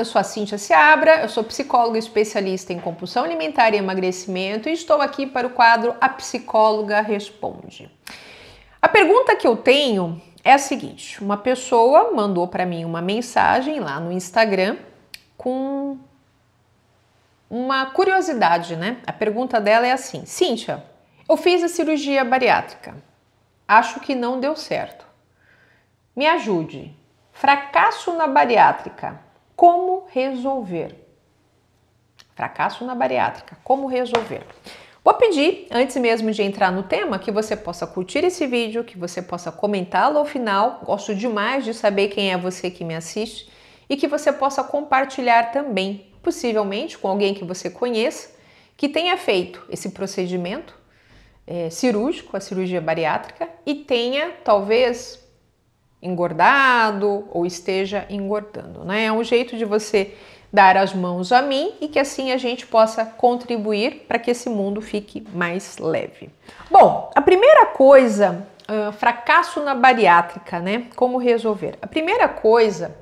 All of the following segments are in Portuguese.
eu sou a Cíntia Seabra, eu sou psicóloga especialista em compulsão alimentar e emagrecimento e estou aqui para o quadro A Psicóloga Responde. A pergunta que eu tenho é a seguinte: uma pessoa mandou para mim uma mensagem lá no Instagram com uma curiosidade, né? A pergunta dela é assim: Cíntia, eu fiz a cirurgia bariátrica, acho que não deu certo. Me ajude. Fracasso na bariátrica como resolver? Fracasso na bariátrica. Como resolver? Vou pedir, antes mesmo de entrar no tema, que você possa curtir esse vídeo, que você possa comentá-lo ao final. Gosto demais de saber quem é você que me assiste e que você possa compartilhar também, possivelmente com alguém que você conheça, que tenha feito esse procedimento é, cirúrgico, a cirurgia bariátrica, e tenha talvez engordado ou esteja engordando, né? É um jeito de você dar as mãos a mim e que assim a gente possa contribuir para que esse mundo fique mais leve. Bom, a primeira coisa, uh, fracasso na bariátrica, né? Como resolver? A primeira coisa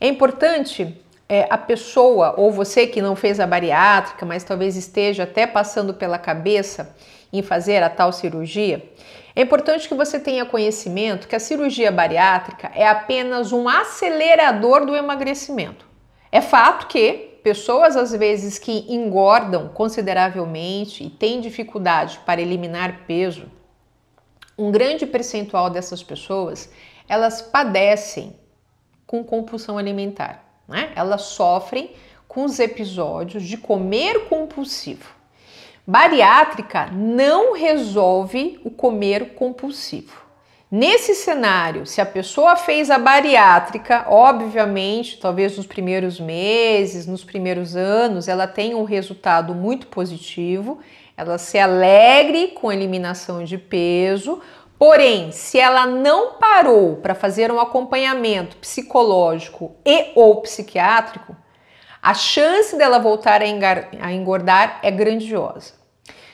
é importante é, a pessoa ou você que não fez a bariátrica, mas talvez esteja até passando pela cabeça em fazer a tal cirurgia, é importante que você tenha conhecimento que a cirurgia bariátrica é apenas um acelerador do emagrecimento. É fato que pessoas às vezes que engordam consideravelmente e têm dificuldade para eliminar peso, um grande percentual dessas pessoas, elas padecem com compulsão alimentar né? Elas sofrem com os episódios de comer compulsivo. Bariátrica não resolve o comer compulsivo. Nesse cenário, se a pessoa fez a bariátrica, obviamente, talvez nos primeiros meses, nos primeiros anos, ela tem um resultado muito positivo, ela se alegre com a eliminação de peso, Porém, se ela não parou para fazer um acompanhamento psicológico e ou psiquiátrico, a chance dela voltar a engordar é grandiosa.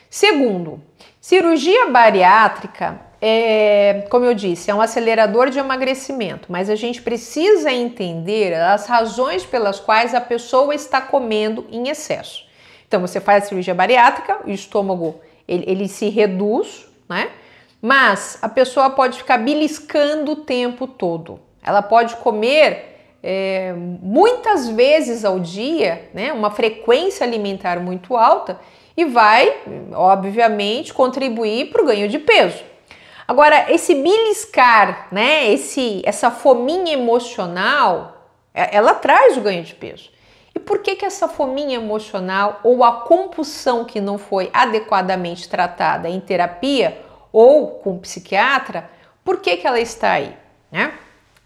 Segundo, cirurgia bariátrica é, como eu disse, é um acelerador de emagrecimento, mas a gente precisa entender as razões pelas quais a pessoa está comendo em excesso. Então, você faz a cirurgia bariátrica, o estômago ele, ele se reduz, né? Mas a pessoa pode ficar beliscando o tempo todo. Ela pode comer é, muitas vezes ao dia, né, uma frequência alimentar muito alta e vai, obviamente, contribuir para o ganho de peso. Agora, esse beliscar, né, esse, essa fominha emocional, é, ela traz o ganho de peso. E por que, que essa fominha emocional ou a compulsão que não foi adequadamente tratada em terapia ou com um psiquiatra, por que, que ela está aí, né?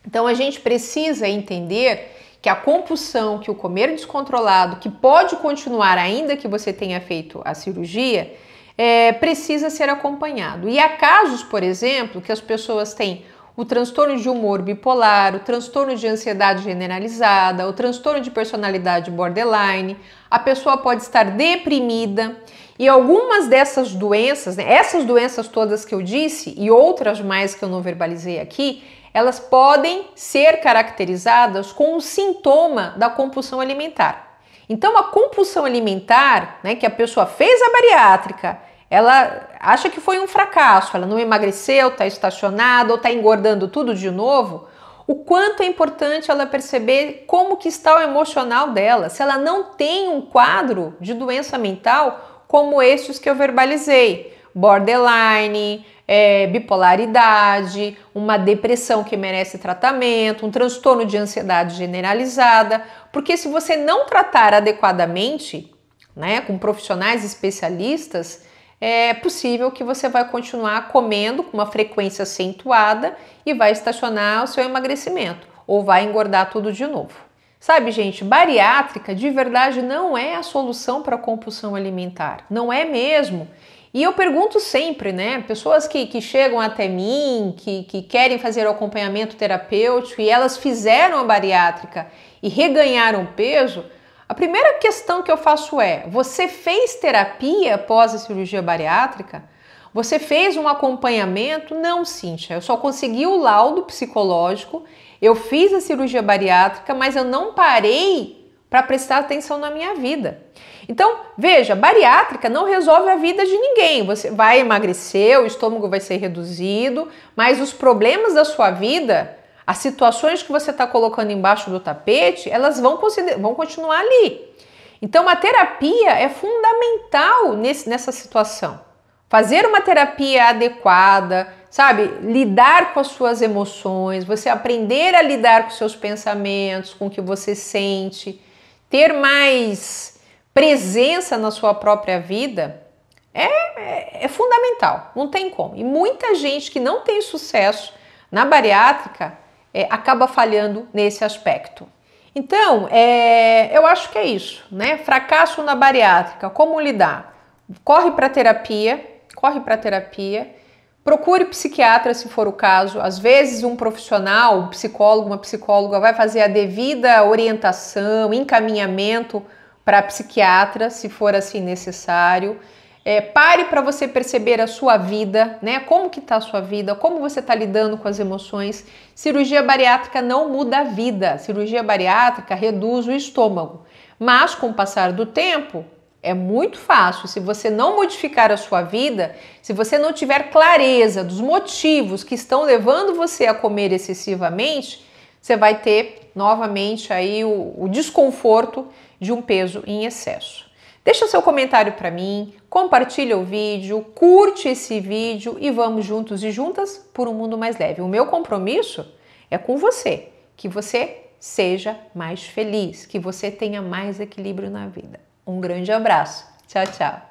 Então a gente precisa entender que a compulsão, que o comer descontrolado, que pode continuar ainda que você tenha feito a cirurgia, é, precisa ser acompanhado. E há casos, por exemplo, que as pessoas têm o transtorno de humor bipolar, o transtorno de ansiedade generalizada, o transtorno de personalidade borderline, a pessoa pode estar deprimida e algumas dessas doenças, né, essas doenças todas que eu disse e outras mais que eu não verbalizei aqui, elas podem ser caracterizadas com um sintoma da compulsão alimentar. Então, a compulsão alimentar, né, que a pessoa fez a bariátrica, ela acha que foi um fracasso, ela não emagreceu, está estacionada ou está engordando tudo de novo, o quanto é importante ela perceber como que está o emocional dela, se ela não tem um quadro de doença mental como estes que eu verbalizei: borderline, é, bipolaridade, uma depressão que merece tratamento, um transtorno de ansiedade generalizada, porque se você não tratar adequadamente, né, com profissionais especialistas, é possível que você vai continuar comendo com uma frequência acentuada e vai estacionar o seu emagrecimento ou vai engordar tudo de novo. Sabe, gente, bariátrica de verdade não é a solução para a compulsão alimentar, não é mesmo. E eu pergunto sempre, né? Pessoas que, que chegam até mim, que, que querem fazer o acompanhamento terapêutico e elas fizeram a bariátrica e reganharam peso, a primeira questão que eu faço é: você fez terapia após a cirurgia bariátrica? Você fez um acompanhamento? Não, Cíntia, eu só consegui o laudo psicológico eu fiz a cirurgia bariátrica, mas eu não parei para prestar atenção na minha vida. Então, veja, bariátrica não resolve a vida de ninguém. Você vai emagrecer, o estômago vai ser reduzido, mas os problemas da sua vida, as situações que você está colocando embaixo do tapete, elas vão, vão continuar ali. Então, a terapia é fundamental nesse, nessa situação. Fazer uma terapia adequada, sabe, lidar com as suas emoções, você aprender a lidar com seus pensamentos, com o que você sente, ter mais presença na sua própria vida é, é, é fundamental, não tem como. E muita gente que não tem sucesso na bariátrica é, acaba falhando nesse aspecto. Então, é, eu acho que é isso, né? Fracasso na bariátrica, como lidar? Corre para terapia, corre para terapia Procure psiquiatra se for o caso. Às vezes, um profissional, um psicólogo, uma psicóloga, vai fazer a devida orientação, encaminhamento para psiquiatra, se for assim necessário. É, pare para você perceber a sua vida, né? Como que está a sua vida? Como você está lidando com as emoções? Cirurgia bariátrica não muda a vida. Cirurgia bariátrica reduz o estômago, mas com o passar do tempo, é muito fácil. Se você não modificar a sua vida, se você não tiver clareza dos motivos que estão levando você a comer excessivamente, você vai ter novamente aí o, o desconforto de um peso em excesso. Deixa seu comentário para mim, compartilha o vídeo, curte esse vídeo e vamos juntos e juntas por um mundo mais leve. O meu compromisso é com você, que você seja mais feliz, que você tenha mais equilíbrio na vida. Um grande abraço. Tchau, tchau.